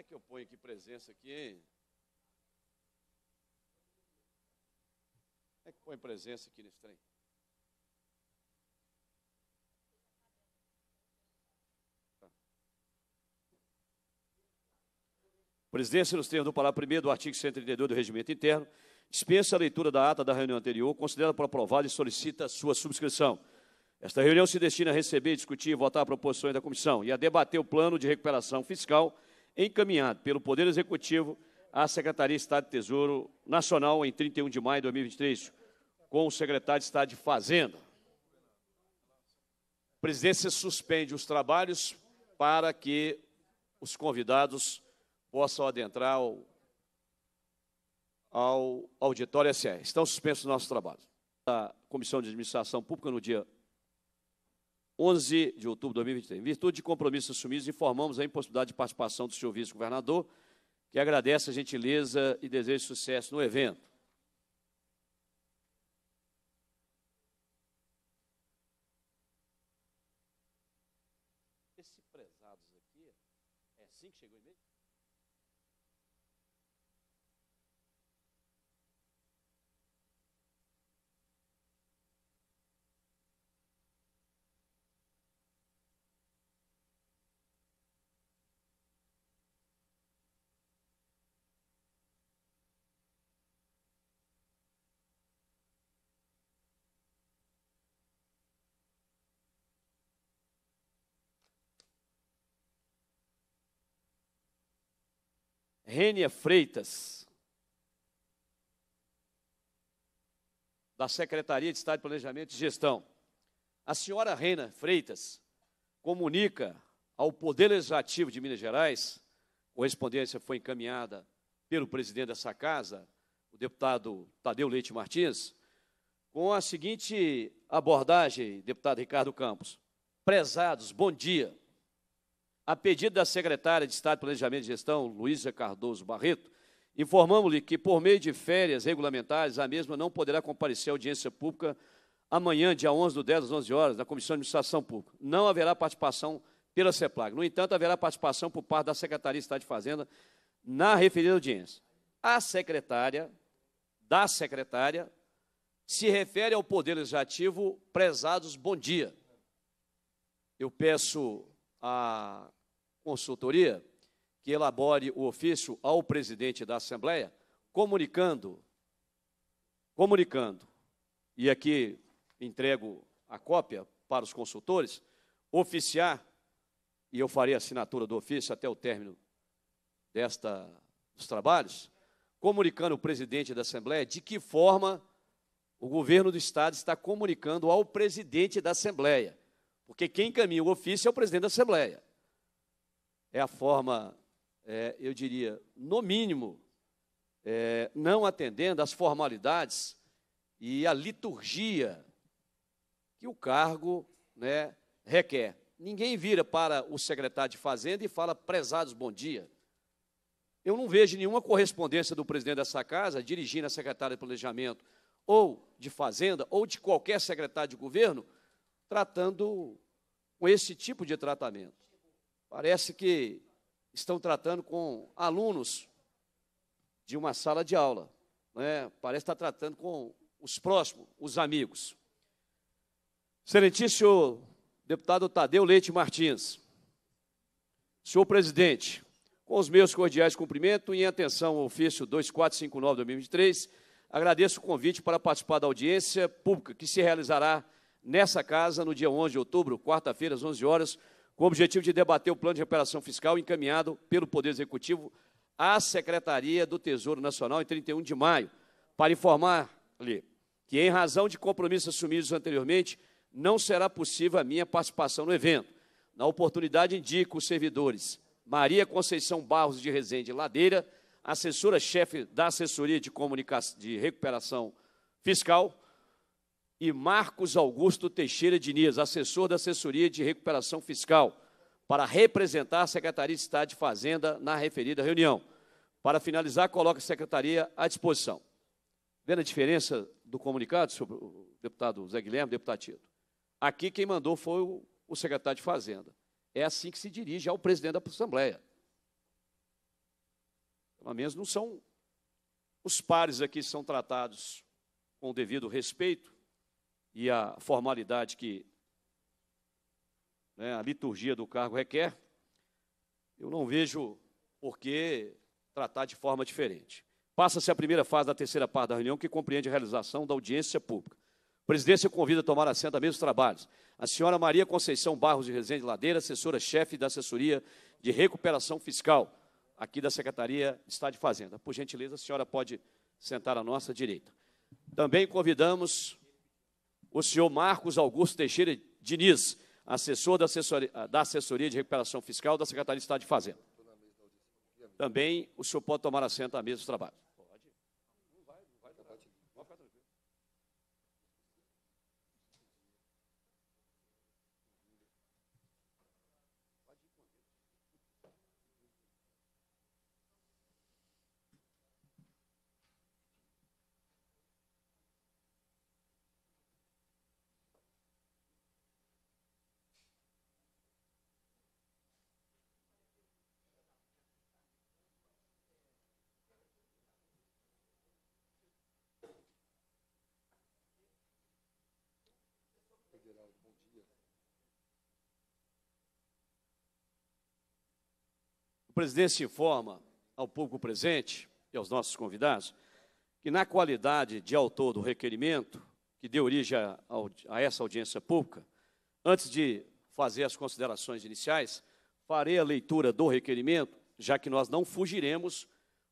é que eu ponho aqui presença aqui, hein? É que põe presença aqui nesse trem. Tá. Presidência, nos termos do parágrafo 1 do artigo 132 do Regimento Interno, dispensa a leitura da ata da reunião anterior, considera por aprovada e solicita sua subscrição. Esta reunião se destina a receber, discutir e votar proposições da comissão e a debater o plano de recuperação fiscal encaminhado pelo Poder Executivo à Secretaria de Estado de Tesouro Nacional em 31 de maio de 2023, com o secretário de Estado de Fazenda. A presidência suspende os trabalhos para que os convidados possam adentrar ao, ao auditório SE. Estão suspensos os nossos trabalhos. A Comissão de Administração Pública, no dia 11 de outubro de 2023. Em virtude de compromissos assumidos, informamos a impossibilidade de participação do senhor vice-governador, que agradece a gentileza e deseja sucesso no evento. Esse prezados aqui é assim que chegou mesmo? Rênia Freitas, da Secretaria de Estado de Planejamento e Gestão. A senhora Rena Freitas comunica ao Poder Legislativo de Minas Gerais, correspondência foi encaminhada pelo presidente dessa casa, o deputado Tadeu Leite Martins, com a seguinte abordagem, deputado Ricardo Campos. Prezados, bom dia. A pedido da secretária de Estado de Planejamento e Gestão, Luísa Cardoso Barreto, informamos-lhe que, por meio de férias regulamentares, a mesma não poderá comparecer à audiência pública amanhã, dia 11 do 10 às 11 horas, na Comissão de Administração Pública. Não haverá participação pela CEPLAG. No entanto, haverá participação por parte da Secretaria de Estado de Fazenda na referida audiência. A secretária, da secretária, se refere ao Poder Legislativo, prezados, bom dia. Eu peço a consultoria que elabore o ofício ao presidente da Assembleia, comunicando, comunicando, e aqui entrego a cópia para os consultores, oficiar, e eu farei a assinatura do ofício até o término desta, dos trabalhos, comunicando o presidente da Assembleia de que forma o governo do Estado está comunicando ao presidente da Assembleia porque quem encaminha o ofício é o presidente da Assembleia. É a forma, é, eu diria, no mínimo, é, não atendendo às formalidades e à liturgia que o cargo né, requer. Ninguém vira para o secretário de Fazenda e fala, prezados, bom dia. Eu não vejo nenhuma correspondência do presidente dessa casa dirigindo a secretária de Planejamento ou de Fazenda ou de qualquer secretário de governo tratando com esse tipo de tratamento. Parece que estão tratando com alunos de uma sala de aula, né? parece estar tratando com os próximos, os amigos. Excelentíssimo deputado Tadeu Leite Martins, senhor presidente, com os meus cordiais cumprimentos e em atenção ao ofício 2459-2023, agradeço o convite para participar da audiência pública que se realizará nessa casa no dia 11 de outubro, quarta-feira, às 11 horas, com o objetivo de debater o plano de recuperação fiscal encaminhado pelo Poder Executivo à Secretaria do Tesouro Nacional em 31 de maio, para informar-lhe que, em razão de compromissos assumidos anteriormente, não será possível a minha participação no evento. Na oportunidade, indico os servidores Maria Conceição Barros de Rezende Ladeira, assessora-chefe da Assessoria de, Comunica de Recuperação Fiscal, e Marcos Augusto Teixeira Diniz, assessor da Assessoria de Recuperação Fiscal, para representar a Secretaria de Estado de Fazenda na referida reunião. Para finalizar, coloca a Secretaria à disposição. Vendo a diferença do comunicado, sobre o deputado Zé Guilherme, deputado Tito? Aqui quem mandou foi o, o secretário de Fazenda. É assim que se dirige ao presidente da Assembleia. Pelo menos não são os pares aqui são tratados com o devido respeito, e a formalidade que né, a liturgia do cargo requer, eu não vejo por que tratar de forma diferente. Passa-se a primeira fase da terceira parte da reunião, que compreende a realização da audiência pública. A presidência convida a tomar assento a mesmos trabalhos a senhora Maria Conceição Barros de Resende Ladeira, assessora-chefe da Assessoria de Recuperação Fiscal, aqui da Secretaria de Estado de Fazenda. Por gentileza, a senhora pode sentar à nossa direita. Também convidamos o senhor Marcos Augusto Teixeira Diniz, assessor da assessoria, da assessoria de recuperação fiscal da Secretaria de Estado de Fazenda. Também o senhor pode tomar assento à mesa do trabalho. presidente informa ao público presente e aos nossos convidados que, na qualidade de autor do requerimento que deu origem a, a essa audiência pública, antes de fazer as considerações iniciais, farei a leitura do requerimento, já que nós não fugiremos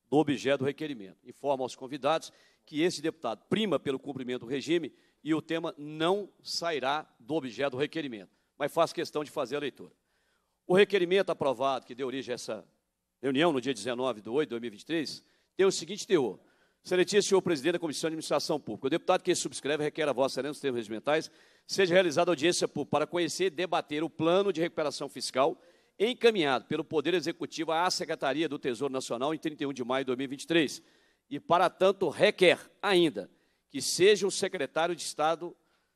do objeto do requerimento. Informo aos convidados que esse deputado prima pelo cumprimento do regime e o tema não sairá do objeto do requerimento, mas faz questão de fazer a leitura. O requerimento aprovado que deu origem a essa reunião no dia 19 de 8 de 2023, tem o seguinte teor. Excelentíssimo senhor presidente da Comissão de Administração Pública, o deputado que subscreve requer a vossa excelência nos termos regimentais, seja realizada audiência pública para conhecer e debater o plano de recuperação fiscal encaminhado pelo Poder Executivo à Secretaria do Tesouro Nacional em 31 de maio de 2023 e, para tanto, requer ainda que seja o secretário de Estado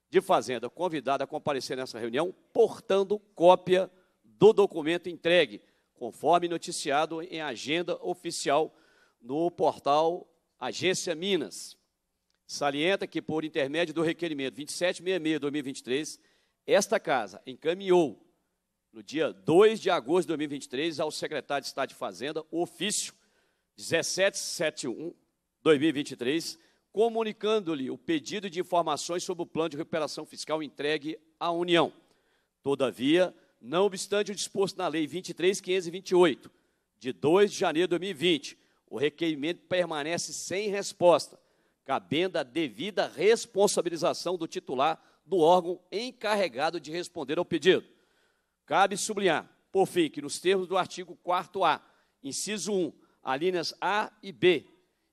de Fazenda convidado a comparecer nessa reunião portando cópia do documento entregue conforme noticiado em agenda oficial no portal Agência Minas. Salienta que, por intermédio do requerimento 2766-2023, esta Casa encaminhou, no dia 2 de agosto de 2023, ao secretário de Estado de Fazenda, ofício 1771-2023, comunicando-lhe o pedido de informações sobre o plano de recuperação fiscal entregue à União. Todavia, não obstante o disposto na Lei 23.528, de 2 de janeiro de 2020, o requerimento permanece sem resposta, cabendo a devida responsabilização do titular do órgão encarregado de responder ao pedido. Cabe sublinhar, por fim, que nos termos do artigo 4A, inciso 1, alíneas A e B,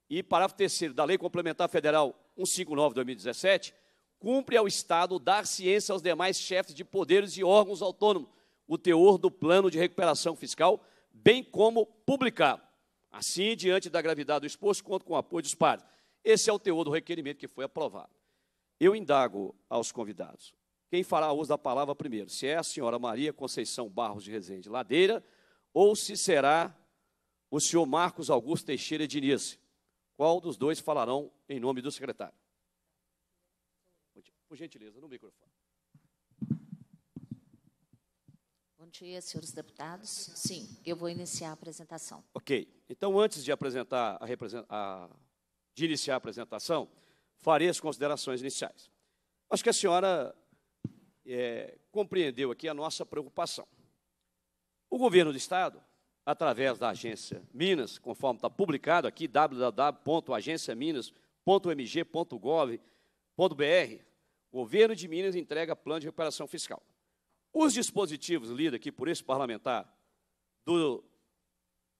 e parágrafo 3 da Lei Complementar Federal 159-2017, cumpre ao Estado dar ciência aos demais chefes de poderes e órgãos autônomos o teor do plano de recuperação fiscal, bem como publicar. Assim, diante da gravidade do exposto, conto com o apoio dos pares. Esse é o teor do requerimento que foi aprovado. Eu indago aos convidados. Quem fará uso da palavra primeiro? Se é a senhora Maria Conceição Barros de Rezende Ladeira ou se será o senhor Marcos Augusto Teixeira Diniz? Qual dos dois falarão em nome do secretário? Por gentileza, no microfone. Bom dia, senhores deputados. Sim, eu vou iniciar a apresentação. Ok. Então, antes de apresentar a, a de iniciar a apresentação, farei as considerações iniciais. Acho que a senhora é, compreendeu aqui a nossa preocupação. O governo do Estado, através da Agência Minas, conforme está publicado aqui, www.agenciaminas.mg.gov.br, Governo de Minas entrega plano de recuperação fiscal. Os dispositivos lidos aqui por esse parlamentar, do,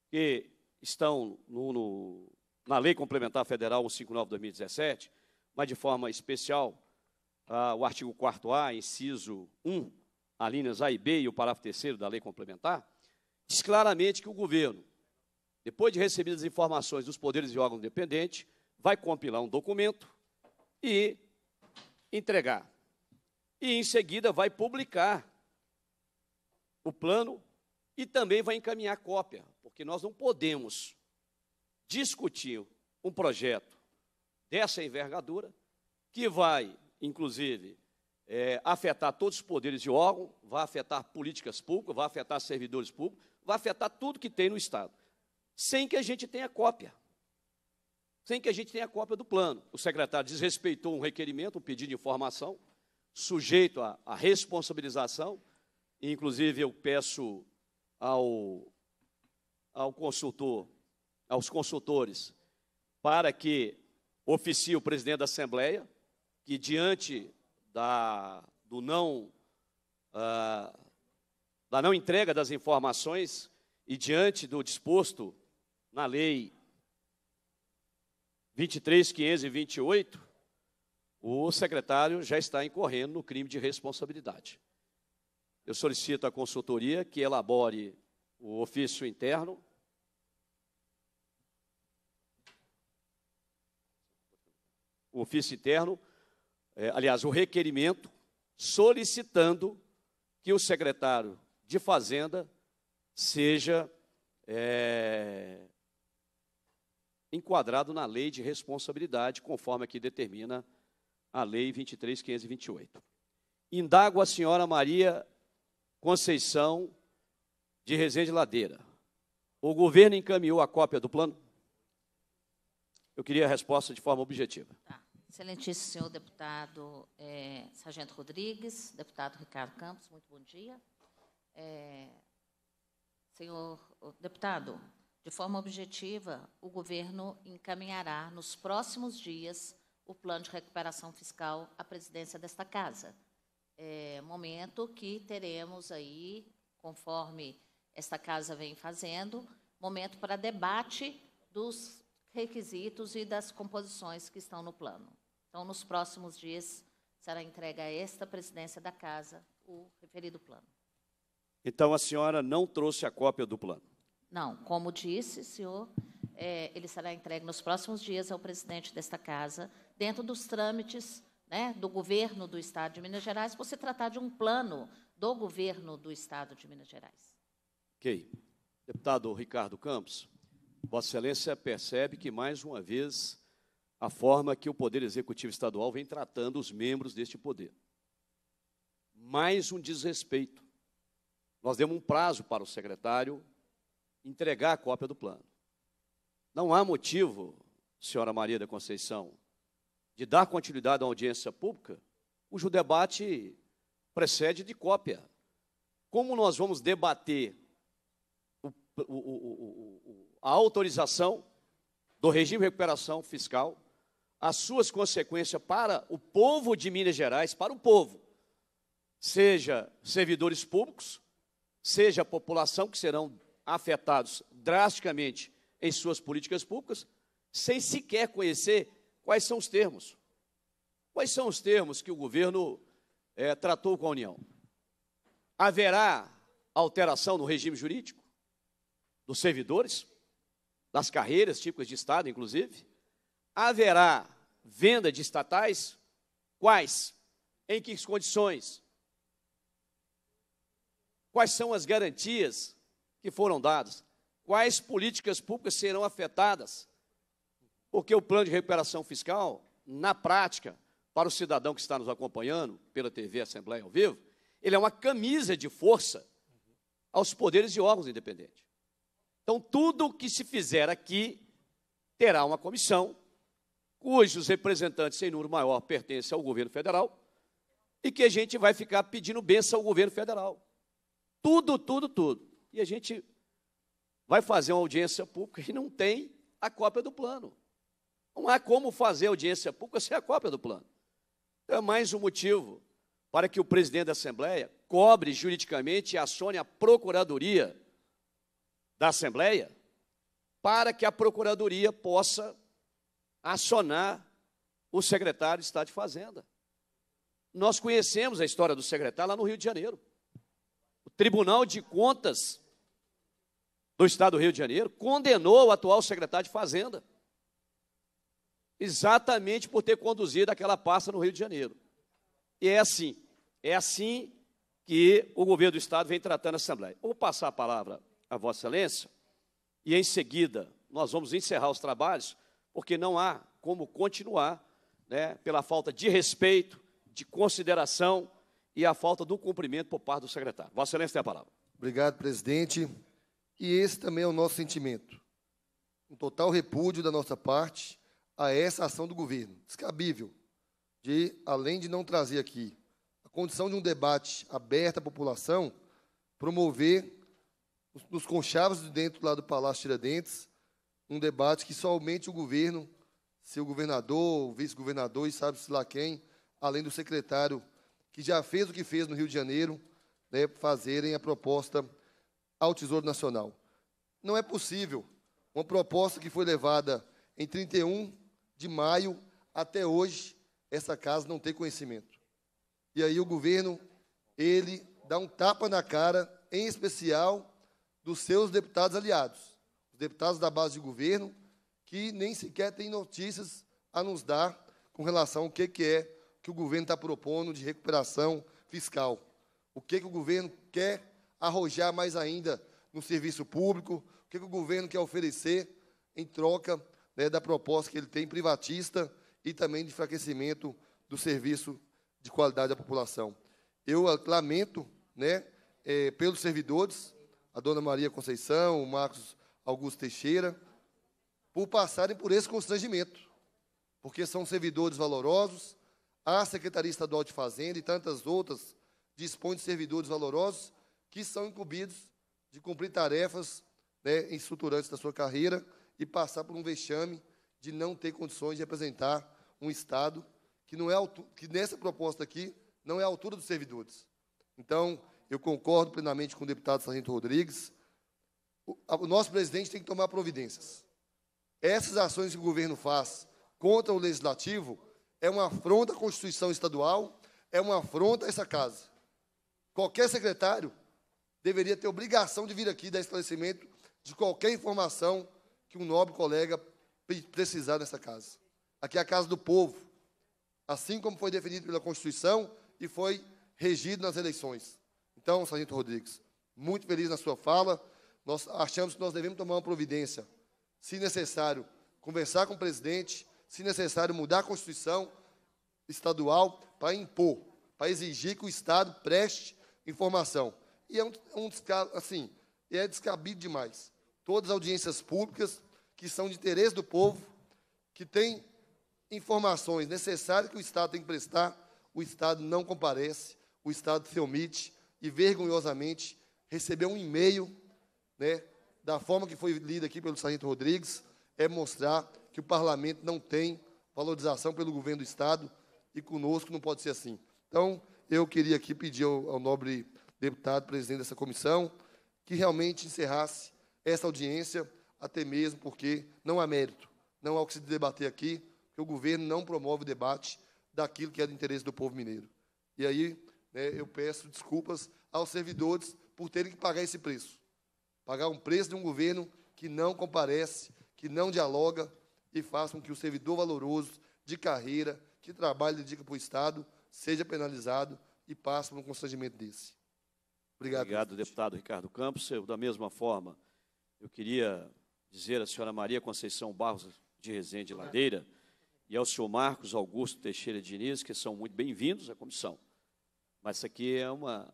que estão no, no, na Lei Complementar Federal 159-2017, mas de forma especial, ah, o artigo 4A, inciso 1, as linhas A e B e o parágrafo 3 da Lei Complementar, diz claramente que o governo, depois de recebidas as informações dos poderes e órgãos dependentes, vai compilar um documento e entregar. E, em seguida, vai publicar o plano e também vai encaminhar cópia, porque nós não podemos discutir um projeto dessa envergadura, que vai, inclusive, é, afetar todos os poderes de órgão, vai afetar políticas públicas, vai afetar servidores públicos, vai afetar tudo que tem no Estado, sem que a gente tenha cópia. Sem que a gente tenha cópia do plano. O secretário desrespeitou um requerimento, um pedido de informação, sujeito à, à responsabilização, Inclusive, eu peço ao, ao consultor, aos consultores, para que oficie o presidente da Assembleia, que diante da, do não, ah, da não entrega das informações e diante do disposto na lei 23.528, o secretário já está incorrendo no crime de responsabilidade. Eu solicito à consultoria que elabore o ofício interno. O ofício interno, é, aliás, o requerimento, solicitando que o secretário de Fazenda seja é, enquadrado na lei de responsabilidade, conforme aqui determina a Lei 23.528. Indago a senhora Maria Conceição de Resende Ladeira. O governo encaminhou a cópia do plano? Eu queria a resposta de forma objetiva. Tá. Excelentíssimo senhor deputado é, Sargento Rodrigues, deputado Ricardo Campos, muito bom dia. É, senhor deputado, de forma objetiva, o governo encaminhará nos próximos dias o plano de recuperação fiscal à presidência desta casa é, momento que teremos aí, conforme esta casa vem fazendo, momento para debate dos requisitos e das composições que estão no plano. Então, nos próximos dias, será entregue a esta presidência da casa o referido plano. Então, a senhora não trouxe a cópia do plano? Não, como disse, senhor, é, ele será entregue nos próximos dias ao presidente desta casa, dentro dos trâmites né, do governo do Estado de Minas Gerais, você tratar de um plano do governo do Estado de Minas Gerais. Ok. Deputado Ricardo Campos, Vossa Excelência percebe que, mais uma vez, a forma que o Poder Executivo Estadual vem tratando os membros deste poder. Mais um desrespeito. Nós demos um prazo para o secretário entregar a cópia do plano. Não há motivo, senhora Maria da Conceição, de dar continuidade à audiência pública, cujo debate precede de cópia. Como nós vamos debater o, o, o, a autorização do regime de recuperação fiscal, as suas consequências para o povo de Minas Gerais, para o povo, seja servidores públicos, seja a população, que serão afetados drasticamente em suas políticas públicas, sem sequer conhecer Quais são os termos? Quais são os termos que o governo é, tratou com a União? Haverá alteração no regime jurídico dos servidores, das carreiras típicas de Estado, inclusive? Haverá venda de estatais? Quais? Em que condições? Quais são as garantias que foram dadas? Quais políticas públicas serão afetadas? Porque o plano de recuperação fiscal, na prática, para o cidadão que está nos acompanhando pela TV Assembleia ao vivo, ele é uma camisa de força aos poderes e órgãos independentes. Então, tudo que se fizer aqui terá uma comissão cujos representantes em número maior pertencem ao governo federal e que a gente vai ficar pedindo benção ao governo federal. Tudo, tudo, tudo. E a gente vai fazer uma audiência pública e não tem a cópia do plano. Não há como fazer audiência pública sem a cópia do plano. Então é mais um motivo para que o presidente da Assembleia cobre juridicamente e acione a Procuradoria da Assembleia para que a Procuradoria possa acionar o secretário de Estado de Fazenda. Nós conhecemos a história do secretário lá no Rio de Janeiro. O Tribunal de Contas do Estado do Rio de Janeiro condenou o atual secretário de Fazenda exatamente por ter conduzido aquela pasta no Rio de Janeiro. E é assim, é assim que o governo do Estado vem tratando a Assembleia. Vou passar a palavra a Vossa Excelência e, em seguida, nós vamos encerrar os trabalhos, porque não há como continuar né, pela falta de respeito, de consideração e a falta do cumprimento por parte do secretário. Vossa Excelência tem a palavra. Obrigado, presidente. E esse também é o nosso sentimento. Um total repúdio da nossa parte a essa ação do governo. Descabível, de, além de não trazer aqui a condição de um debate aberto à população, promover nos conchavos de dentro lá do Palácio Tiradentes um debate que somente o governo, seu governador, vice-governador e sabe-se lá quem, além do secretário que já fez o que fez no Rio de Janeiro, né, fazerem a proposta ao Tesouro Nacional. Não é possível uma proposta que foi levada em 31 de maio até hoje, essa casa não tem conhecimento. E aí o governo, ele dá um tapa na cara, em especial, dos seus deputados aliados. Os deputados da base de governo, que nem sequer têm notícias a nos dar com relação ao que, que é que o governo está propondo de recuperação fiscal. O que, que o governo quer arrojar mais ainda no serviço público, o que, que o governo quer oferecer em troca né, da proposta que ele tem privatista e também de enfraquecimento do serviço de qualidade à população. Eu ah, lamento né, é, pelos servidores, a dona Maria Conceição, o Marcos Augusto Teixeira, por passarem por esse constrangimento, porque são servidores valorosos, a Secretaria Estadual de Fazenda e tantas outras dispõem de servidores valorosos que são incumbidos de cumprir tarefas né, estruturantes da sua carreira, e passar por um vexame de não ter condições de representar um Estado que, não é, que nessa proposta aqui, não é a altura dos servidores. Então, eu concordo plenamente com o deputado Sargento Rodrigues. O, nosso presidente tem que tomar providências. Essas ações que o governo faz contra o legislativo é uma afronta à Constituição Estadual, é uma afronta a essa casa. Qualquer secretário deveria ter obrigação de vir aqui dar esclarecimento de qualquer informação que um nobre colega precisar nessa casa. Aqui é a casa do povo, assim como foi definido pela Constituição e foi regido nas eleições. Então, Sargento Rodrigues, muito feliz na sua fala. Nós achamos que nós devemos tomar uma providência. Se necessário, conversar com o presidente, se necessário, mudar a Constituição estadual para impor, para exigir que o Estado preste informação. E é um, um assim, é descabido demais todas as audiências públicas que são de interesse do povo, que têm informações necessárias que o Estado tem que prestar, o Estado não comparece, o Estado se omite e vergonhosamente recebeu um e-mail, né, da forma que foi lida aqui pelo Sargento Rodrigues, é mostrar que o parlamento não tem valorização pelo governo do Estado e conosco não pode ser assim. Então, eu queria aqui pedir ao, ao nobre deputado, presidente dessa comissão, que realmente encerrasse essa audiência, até mesmo porque não há mérito, não há o que se debater aqui, porque o governo não promove o debate daquilo que é do interesse do povo mineiro. E aí né, eu peço desculpas aos servidores por terem que pagar esse preço pagar um preço de um governo que não comparece, que não dialoga e faz com que o servidor valoroso de carreira, que trabalha e dedica para o Estado, seja penalizado e passe por um constrangimento desse. Obrigado. Obrigado, deputado Ricardo Campos. Eu, da mesma forma, eu queria dizer à senhora Maria Conceição Barros de Resende Ladeira e ao senhor Marcos Augusto Teixeira Diniz, que são muito bem-vindos à comissão. Mas isso aqui é uma,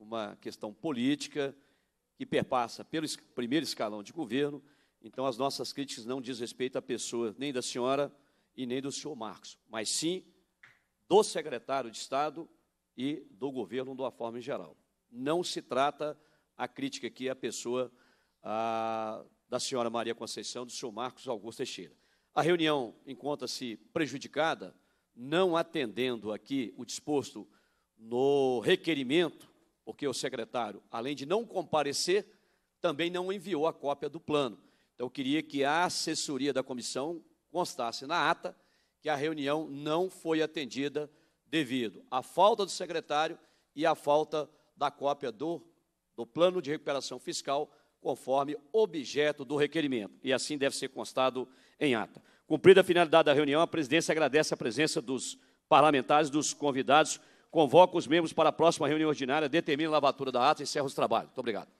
uma questão política que perpassa pelo primeiro escalão de governo, então as nossas críticas não diz respeito à pessoa nem da senhora e nem do senhor Marcos, mas sim do secretário de Estado e do governo de uma forma em geral. Não se trata a crítica aqui à é pessoa da senhora Maria Conceição, do senhor Marcos Augusto Teixeira. A reunião encontra-se prejudicada, não atendendo aqui o disposto no requerimento, porque o secretário, além de não comparecer, também não enviou a cópia do plano. Então, eu queria que a assessoria da comissão constasse na ata que a reunião não foi atendida devido à falta do secretário e à falta da cópia do, do plano de recuperação fiscal conforme objeto do requerimento, e assim deve ser constado em ata. Cumprida a finalidade da reunião, a presidência agradece a presença dos parlamentares, dos convidados, convoca os membros para a próxima reunião ordinária, determina a lavatura da ata e encerra os trabalhos. Muito obrigado.